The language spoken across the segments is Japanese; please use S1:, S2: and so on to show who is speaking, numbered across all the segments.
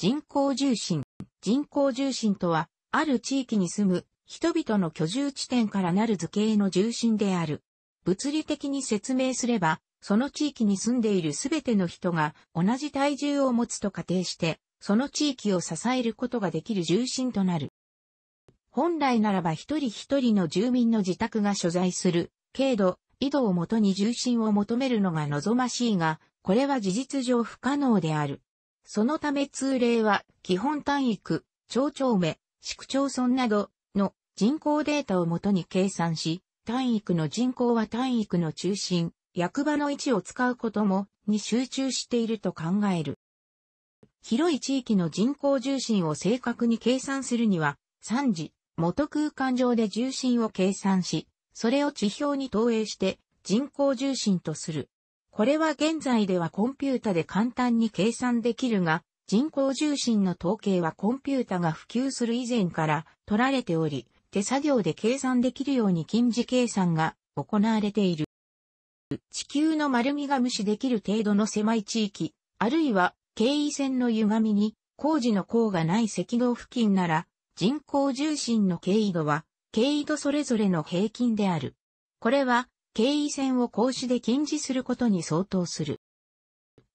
S1: 人口重心。人口重心とは、ある地域に住む人々の居住地点からなる図形の重心である。物理的に説明すれば、その地域に住んでいるすべての人が同じ体重を持つと仮定して、その地域を支えることができる重心となる。本来ならば一人一人の住民の自宅が所在する、軽度、緯度をもとに重心を求めるのが望ましいが、これは事実上不可能である。そのため通例は、基本単位区、町長目、市区町村などの人口データをもとに計算し、単位区の人口は単位区の中心、役場の位置を使うこともに集中していると考える。広い地域の人口重心を正確に計算するには、3次、元空間上で重心を計算し、それを地表に投影して人口重心とする。これは現在ではコンピュータで簡単に計算できるが、人工重心の統計はコンピュータが普及する以前から取られており、手作業で計算できるように近似計算が行われている。地球の丸みが無視できる程度の狭い地域、あるいは経緯線の歪みに工事の項がない赤道付近なら、人工重心の経緯度は、経緯度それぞれの平均である。これは、経緯線を格子で禁止することに相当する。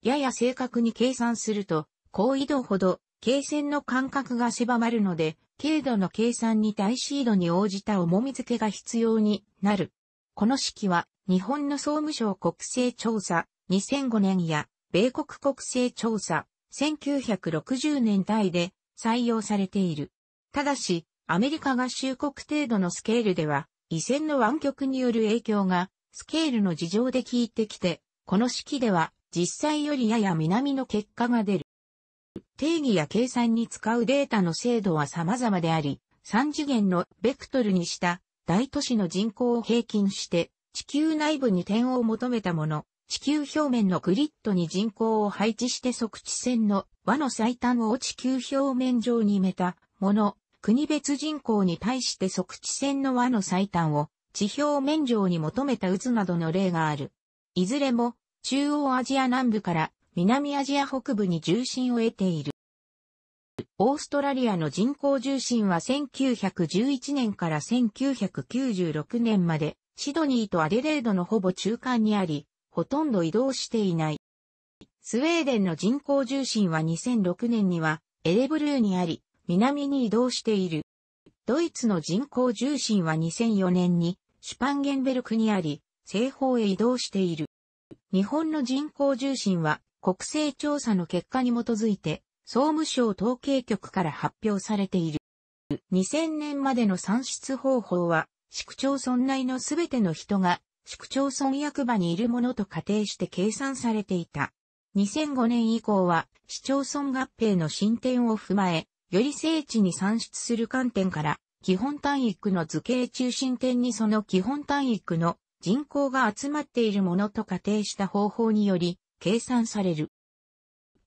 S1: やや正確に計算すると、高緯度ほど、経線の間隔が狭まるので、軽度の計算に対シードに応じた重み付けが必要になる。この式は、日本の総務省国勢調査2005年や、米国国勢調査1960年代で採用されている。ただし、アメリカ合衆国程度のスケールでは、緯線の湾曲による影響が、スケールの事情で効いてきて、この式では、実際よりやや南の結果が出る。定義や計算に使うデータの精度は様々であり、3次元のベクトルにした大都市の人口を平均して地球内部に点を求めたもの、地球表面のグリッドに人口を配置して測地線の和の最短を地球表面上に埋めたもの、国別人口に対して即地線の和の最短を地表面上に求めた渦などの例がある。いずれも中央アジア南部から南アジア北部に重心を得ている。オーストラリアの人口重心は1911年から1996年までシドニーとアデレードのほぼ中間にあり、ほとんど移動していない。スウェーデンの人口重心は2006年にはエレブルーにあり、南に移動している。ドイツの人口重心は2004年にシュパンゲンベルクにあり、西方へ移動している。日本の人口重心は国勢調査の結果に基づいて総務省統計局から発表されている。2000年までの算出方法は、市区町村内のすべての人が市区町村役場にいるものと仮定して計算されていた。2005年以降は市町村合併の進展を踏まえ、より精緻に算出する観点から、基本単育区の図形中心点にその基本単育区の人口が集まっているものと仮定した方法により計算される。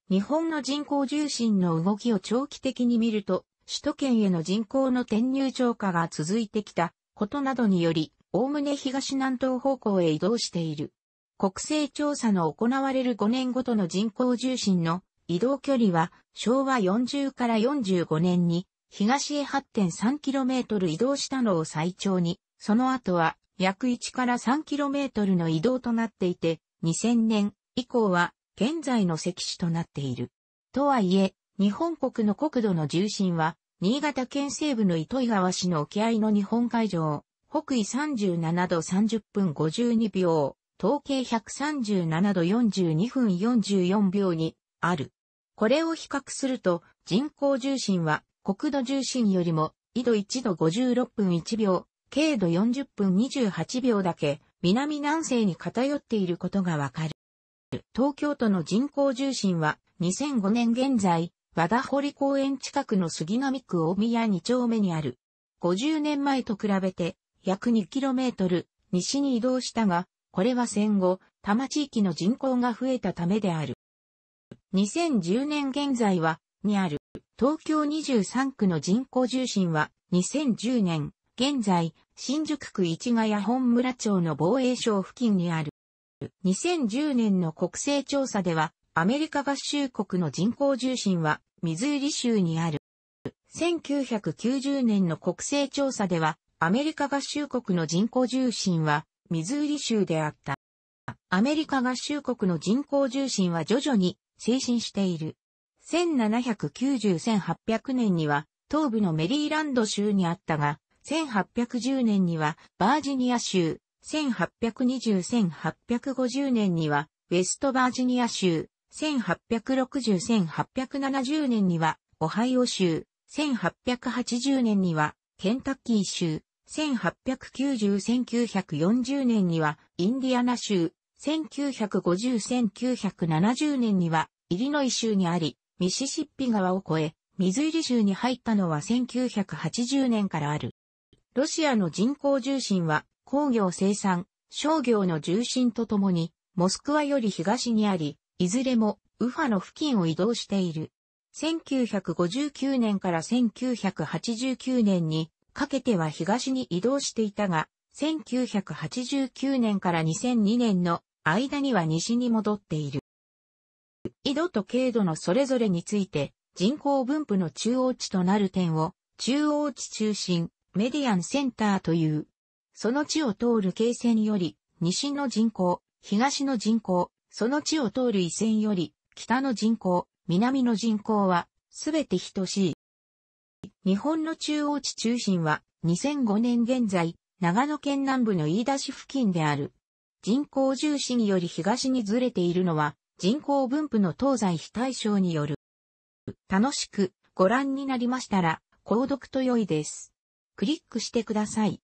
S1: 日本の人口重心の動きを長期的に見ると、首都圏への人口の転入超過が続いてきたことなどにより、おおむね東南東方向へ移動している。国勢調査の行われる5年ごとの人口重心の移動距離は昭和40から45年に東へ 8.3km 移動したのを最長に、その後は約1から 3km の移動となっていて、2000年以降は現在の関市となっている。とはいえ、日本国の国土の重心は、新潟県西部の糸井川市の沖合の日本海上、北緯37度30分52秒、統計137度42分44秒に、ある。これを比較すると、人工重心は国土重心よりも、緯度1度56分1秒、経度40分28秒だけ、南南西に偏っていることがわかる。東京都の人工重心は、2005年現在、和田堀公園近くの杉並区大宮2丁目にある。50年前と比べて、約 2km 西に移動したが、これは戦後、多摩地域の人口が増えたためである。2010年現在は、にある、東京23区の人口重心は、2010年、現在、新宿区市ヶ谷本村町の防衛省付近にある。2010年の国勢調査では、アメリカ合衆国の人口重心は、ミズーリ州にある。1990年の国勢調査では、アメリカ合衆国の人口重心は、ミズーリ州であった。アメリカ合衆国の人口重心は徐々に推進している。1790-1800年には東部のメリーランド州にあったが、1810年にはバージニア州、1820-1850年にはウェストバージニア州、1860-1870年にはオハイオ州、1880年にはケンタッキー州、1890-1940年にはインディアナ州、1950-1970年には、イリノイ州にあり、ミシシッピ川を越え、ミズイリ州に入ったのは1980年からある。ロシアの人口重心は、工業生産、商業の重心とともに、モスクワより東にあり、いずれも、ウファの付近を移動している。1959年から1989年にかけては東に移動していたが、1989年から2002年の間には西に戻っている。緯度と経度のそれぞれについて、人口分布の中央値となる点を、中央値中心、メディアンセンターという。その地を通る経線より、西の人口、東の人口、その地を通る緯線より、北の人口、南の人口は、すべて等しい。日本の中央値中心は、2005年現在、長野県南部の飯田市付近である。人口重視により東にずれているのは、人口分布の東西非対称による。楽しくご覧になりましたら、購読と良いです。クリックしてください。